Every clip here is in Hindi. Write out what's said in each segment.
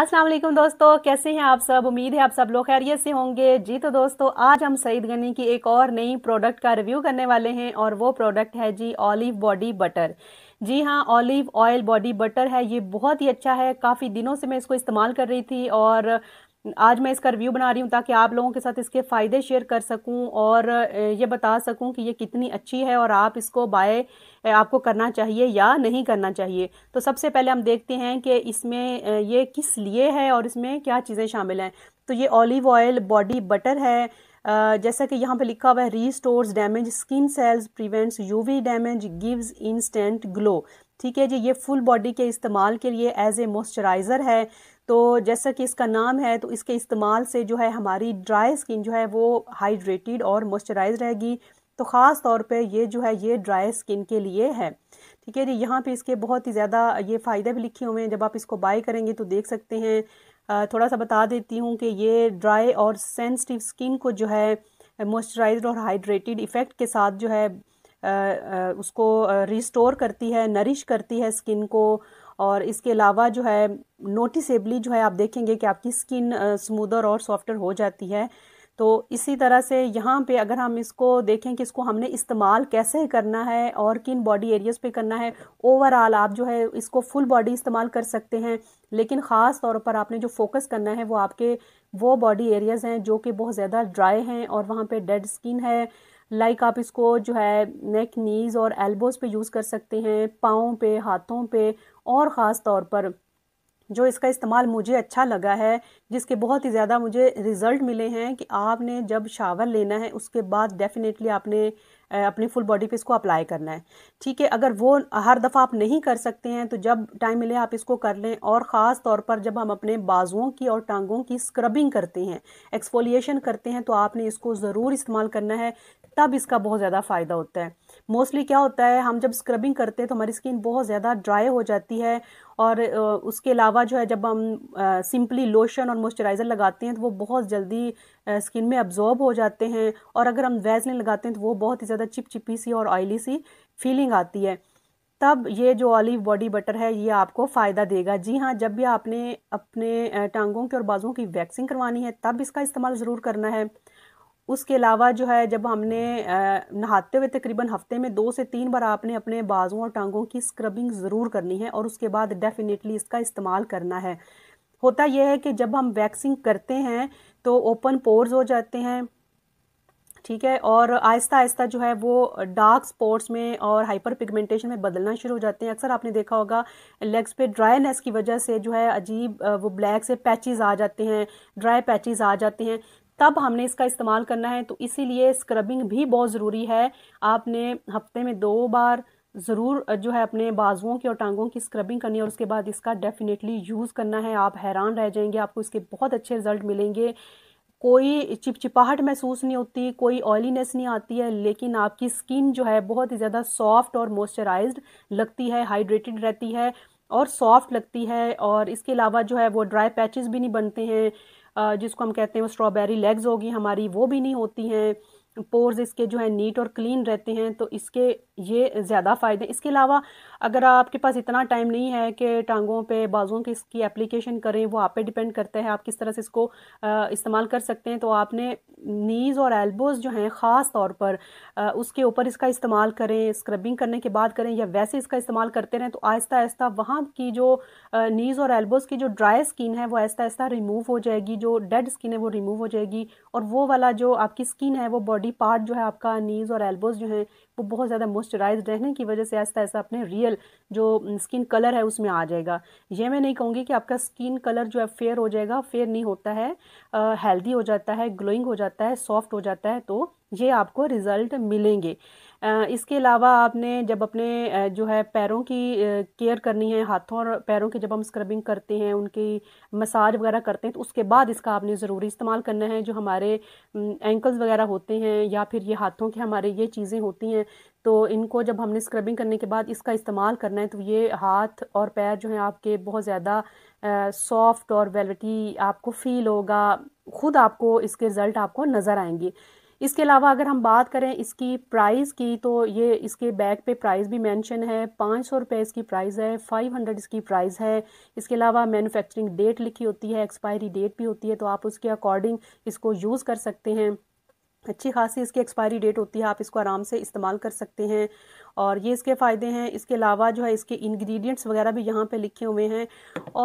अस्सलाम वालेकुम दोस्तों कैसे हैं आप सब उम्मीद है आप सब लोग खैरियत से होंगे जी तो दोस्तों आज हम सईद गनी की एक और नई प्रोडक्ट का रिव्यू करने वाले हैं और वो प्रोडक्ट है जी ऑलिव बॉडी बटर जी हाँ ऑलिव ऑयल बॉडी बटर है ये बहुत ही अच्छा है काफ़ी दिनों से मैं इसको इस्तेमाल कर रही थी और आज मैं इसका रिव्यू बना रही हूँ ताकि आप लोगों के साथ इसके फ़ायदे शेयर कर सकूँ और ये बता सकूँ कि ये कितनी अच्छी है और आप इसको बाय आपको करना चाहिए या नहीं करना चाहिए तो सबसे पहले हम देखते हैं कि इसमें ये किस लिए है और इसमें क्या चीज़ें शामिल हैं तो ये ऑलिव ऑयल बॉडी बटर है जैसा कि यहाँ पे लिखा हुआ है restores damage skin cells prevents UV damage gives instant glow ठीक है जी ये फुल बॉडी के इस्तेमाल के लिए एज ए मॉइस्चराइज़र है तो जैसा कि इसका नाम है तो इसके इस्तेमाल से जो है हमारी ड्राई स्किन जो है वो हाइड्रेटेड और मॉइस्चराइज रहेगी तो ख़ास तौर पे ये जो है ये ड्राई स्किन के लिए है ठीक है जी यहाँ पे इसके बहुत ही ज़्यादा ये फ़ायदे भी लिखे हुए हैं जब आप इसको बाय करेंगे तो देख सकते हैं थोड़ा सा बता देती हूँ कि ये ड्राई और सेंसिटिव स्किन को जो है मॉइस्चराइज और हाइड्रेटेड इफ़ेक्ट के साथ जो है उसको रिस्टोर करती है नरिश करती है स्किन को और इसके अलावा जो है नोटिसेबली जो है आप देखेंगे कि आपकी स्किन स्मूदर और सॉफ्टर हो जाती है तो इसी तरह से यहाँ पे अगर हम इसको देखें कि इसको हमने इस्तेमाल कैसे करना है और किन बॉडी एरियाज़ पे करना है ओवरऑल आप जो है इसको फुल बॉडी इस्तेमाल कर सकते हैं लेकिन ख़ास तौर पर आपने जो फोकस करना है वो आपके वो बॉडी एरियाज़ हैं जो कि बहुत ज़्यादा ड्राई हैं और वहाँ पे डेड स्किन है लाइक आप इसको जो है नेक नीज़ और एल्बोज़ पे यूज़ कर सकते हैं पाँव पे हाथों पे और ख़ास तौर पर जो इसका इस्तेमाल मुझे अच्छा लगा है जिसके बहुत ही ज़्यादा मुझे रिज़ल्ट मिले हैं कि आपने जब शावर लेना है उसके बाद डेफ़िनेटली आपने अपनी फुल बॉडी पे इसको अप्लाई करना है ठीक है अगर वो हर दफ़ा आप नहीं कर सकते हैं तो जब टाइम मिले आप इसको कर लें और ख़ास तौर पर जब हम अपने बाजुओं की और टांगों की स्क्रबिंग करते हैं एक्सफोलिएशन करते हैं तो आपने इसको ज़रूर इस्तेमाल करना है तब इसका बहुत ज़्यादा फ़ायदा होता है मोस्टली क्या होता है हम जब स्क्रबिंग करते हैं तो हमारी स्किन बहुत ज़्यादा ड्राई हो जाती है और उसके अलावा जो है जब हम सिंपली लोशन और मॉइस्चराइज़र लगाते हैं तो वो बहुत जल्दी स्किन में अब्जॉर्ब हो जाते हैं और अगर हम वैजलिन लगाते हैं तो वो बहुत ही ज़्यादा चिपचिपी सी और ऑयली सी फीलिंग आती है तब ये जो ऑलिव बॉडी बटर है ये आपको फ़ायदा देगा जी हाँ जब भी आपने अपने टांगों की और बाजुओं की वैक्सिंग करवानी है तब इसका इस्तेमाल ज़रूर करना है उसके अलावा जो है जब हमने नहाते हुए तकरीबन हफ्ते में दो से तीन बार आपने अपने बाजुओं और टांगों की स्क्रबिंग ज़रूर करनी है और उसके बाद डेफिनेटली इसका इस्तेमाल करना है होता यह है कि जब हम वैक्सिंग करते हैं तो ओपन पोर्स हो जाते हैं ठीक है और आहिस्ता आहिस्ता जो है वो डार्क स्पॉट्स में और हाइपर पिगमेंटेशन में बदलना शुरू हो जाते हैं अक्सर आपने देखा होगा लेग्स पे ड्राईनेस की वजह से जो है अजीब वो ब्लैक से पैचेस आ जाते हैं ड्राई पैचेस आ जाते हैं तब हमने इसका इस्तेमाल करना है तो इसीलिए स्क्रबिंग भी बहुत ज़रूरी है आपने हफ्ते में दो बार ज़रूर जो है अपने बाजुओं की और टांगों की स्क्रबिंग करनी है और उसके बाद इसका डेफिनेटली यूज़ करना है आप हैरान रह जाएंगे आपको इसके बहुत अच्छे रिजल्ट मिलेंगे कोई चिपचिपाहट महसूस नहीं होती कोई ऑयलीनेस नहीं आती है लेकिन आपकी स्किन जो है बहुत ही ज़्यादा सॉफ्ट और मॉइस्चराइज्ड लगती है हाइड्रेटेड रहती है और सॉफ्ट लगती है और इसके अलावा जो है वो ड्राई पैचेस भी नहीं बनते हैं जिसको हम कहते हैं स्ट्रॉबेरी लेग्स होगी हमारी वो भी नहीं होती हैं पोर्स इसके जो है नीट और क्लीन रहते हैं तो इसके ये ज़्यादा फ़ायदे इसके अलावा अगर आपके पास इतना टाइम नहीं है कि टांगों पे बाजुओं की इसकी एप्लीकेशन करें वो आप पे डिपेंड करता है आप किस तरह से इसको इस्तेमाल कर सकते हैं तो आपने नीज़ और एल्बोज़ जो हैं ख़ास तौर पर आ, उसके ऊपर इसका इस्तेमाल करें स्क्रबिंग करने के बाद करें या वैसे इसका इस्तेमाल करते रहें तो आहिस्ता आहिस्ता वहाँ की जो नीज़ और एल्बोज़ की जो ड्राई स्किन है वो आहिस्ता आहिस्ता रिमूव हो जाएगी जो डेड स्किन है वो रिमूव हो जाएगी और वो वाला जो आपकी स्किन है वो बॉडी बॉडी पार्ट जो है आपका नीज़ और एल्बोज़ जो है वो बहुत ज़्यादा मॉइस्चराइज रहने की वजह से ऐसा ऐसा अपने रियल जो स्किन कलर है उसमें आ जाएगा ये मैं नहीं कहूँगी कि आपका स्किन कलर जो है फेयर हो जाएगा फेयर नहीं होता है हेल्दी हो जाता है ग्लोइंग हो जाता है सॉफ्ट हो जाता है तो ये आपको रिज़ल्ट मिलेंगे इसके अलावा आपने जब अपने जो है पैरों की केयर करनी है हाथों और पैरों की जब हम स्क्रबिंग करते हैं उनकी मसाज वगैरह करते हैं तो उसके बाद इसका आपने ज़रूरी इस्तेमाल करना है जो हमारे एंकल्स वगैरह होते हैं या फिर ये हाथों के हमारे ये चीज़ें होती हैं तो इनको जब हमने स्क्रबिंग करने के बाद इसका इस्तेमाल करना है तो ये हाथ और पैर जो हैं आपके बहुत ज़्यादा सॉफ्ट और वेलवेटी आपको फील होगा खुद आपको इसके रिज़ल्ट आपको नज़र आएंगे इसके अलावा अगर हम बात करें इसकी प्राइस की तो ये इसके बैग पे प्राइस भी मेंशन है पाँच सौ रुपये इसकी प्राइस है फाइव हंड्रेड इसकी प्राइस है इसके अलावा मैन्युफैक्चरिंग डेट लिखी होती है एक्सपायरी डेट भी होती है तो आप उसके अकॉर्डिंग इसको यूज़ कर सकते हैं अच्छी खासी इसकी एक्सपायरी डेट होती है आप इसको आराम से इस्तेमाल कर सकते हैं और ये इसके फ़ायदे हैं इसके अलावा जो है इसके इंग्रेडिएंट्स वगैरह भी यहाँ पे लिखे हुए हैं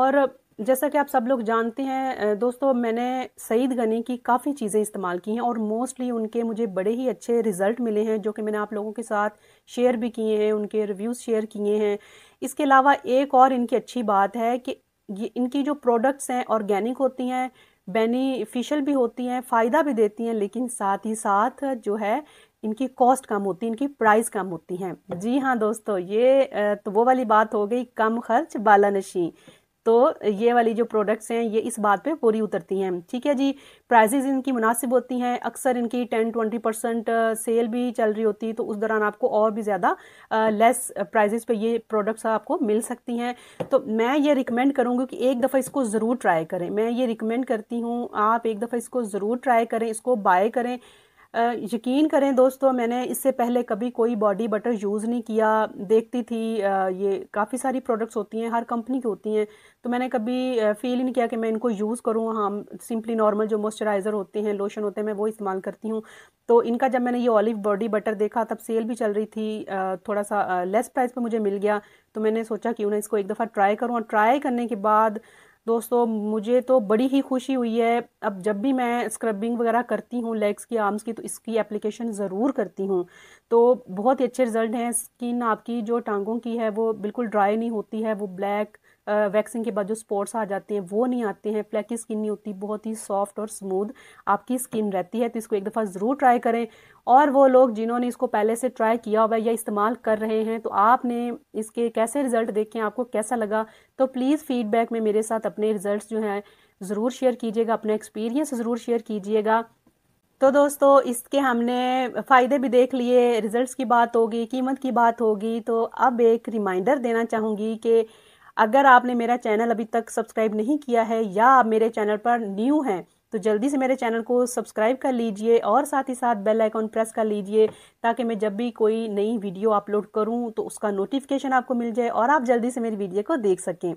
और जैसा कि आप सब लोग जानते हैं दोस्तों मैंने सईद गनी की काफ़ी चीज़ें इस्तेमाल की हैं और मोस्टली उनके मुझे बड़े ही अच्छे रिज़ल्ट मिले हैं जो कि मैंने आप लोगों के साथ शेयर भी किए हैं उनके रिव्यूज़ शेयर किए हैं इसके अलावा एक और इनकी अच्छी बात है कि ये इनकी जो प्रोडक्ट्स हैं ऑर्गेनिक होती हैं बेनिफिशल भी होती हैं फ़ायदा भी देती हैं लेकिन साथ ही साथ जो है इनकी कॉस्ट कम होती है इनकी प्राइस कम होती है जी हाँ दोस्तों ये तो वो वाली बात हो गई कम खर्च बाला नशी तो ये वाली जो प्रोडक्ट्स हैं ये इस बात पे पूरी उतरती हैं ठीक है जी प्राइजेज इनकी मुनासिब होती हैं अक्सर इनकी टेन ट्वेंटी परसेंट सेल भी चल रही होती है तो उस दौरान आपको और भी ज़्यादा लेस प्राइजेस पे ये प्रोडक्ट्स आपको मिल सकती हैं तो मैं ये रिकमेंड करूँगी कि एक दफ़ा इसको ज़रूर ट्राई करें मैं ये रिकमेंड करती हूँ आप एक दफ़ा इसको ज़रूर ट्राई करें इसको बाय करें यकीन करें दोस्तों मैंने इससे पहले कभी कोई बॉडी बटर यूज़ नहीं किया देखती थी ये काफ़ी सारी प्रोडक्ट्स होती हैं हर कंपनी की होती हैं तो मैंने कभी फील ही नहीं किया कि मैं इनको यूज़ करूँ हम सिंपली नॉर्मल जो मॉइस्चराइज़र होते हैं लोशन होते हैं मैं वो इस्तेमाल करती हूँ तो इनका जब मैंने ये ऑलिव बॉडी बटर देखा तब सेल भी चल रही थी थोड़ा सा लेस प्राइस पर मुझे मिल गया तो मैंने सोचा क्यों ना इसको एक दफ़ा ट्राई करूँ और ट्राई करने के बाद दोस्तों मुझे तो बड़ी ही खुशी हुई है अब जब भी मैं स्क्रबिंग वगैरह करती हूँ लेग्स की आर्म्स की तो इसकी एप्लीकेशन ज़रूर करती हूँ तो बहुत ही अच्छे रिजल्ट हैं स्किन आपकी जो टांगों की है वो बिल्कुल ड्राई नहीं होती है वो ब्लैक वैक्सिंग के बाद जो स्पॉट्स आ जाते हैं वो नहीं आते हैं फ्लैकी स्किन नहीं होती बहुत ही सॉफ्ट और स्मूथ आपकी स्किन रहती है तो इसको एक दफ़ा ज़रूर ट्राई करें और वो लोग जिन्होंने इसको पहले से ट्राई किया हुआ है या इस्तेमाल कर रहे हैं तो आपने इसके कैसे रिज़ल्ट देखें आपको कैसा लगा तो प्लीज़ फीडबैक में मेरे साथ अपने रिज़ल्ट जो हैं ज़रूर शेयर कीजिएगा अपना एक्सपीरियंस ज़रूर शेयर कीजिएगा तो दोस्तों इसके हमने फ़ायदे भी देख लिए रिज़ल्ट्स की बात होगी कीमत की बात होगी तो अब एक रिमाइंडर देना चाहूँगी कि अगर आपने मेरा चैनल अभी तक सब्सक्राइब नहीं किया है या आप मेरे चैनल पर न्यू हैं तो जल्दी से मेरे चैनल को सब्सक्राइब कर लीजिए और साथ ही साथ बेल आइकॉन प्रेस कर लीजिए ताकि मैं जब भी कोई नई वीडियो अपलोड करूं तो उसका नोटिफिकेशन आपको मिल जाए और आप जल्दी से मेरी वीडियो को देख सकें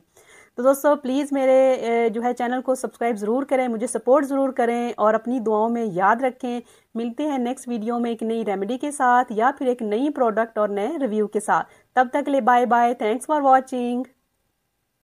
तो दोस्तों प्लीज़ मेरे जो है चैनल को सब्सक्राइब ज़रूर करें मुझे सपोर्ट ज़रूर करें और अपनी दुआओं में याद रखें मिलते हैं नेक्स्ट वीडियो में एक नई रेमेडी के साथ या फिर एक नई प्रोडक्ट और नए रिव्यू के साथ तब तक ले bye bye thanks for watching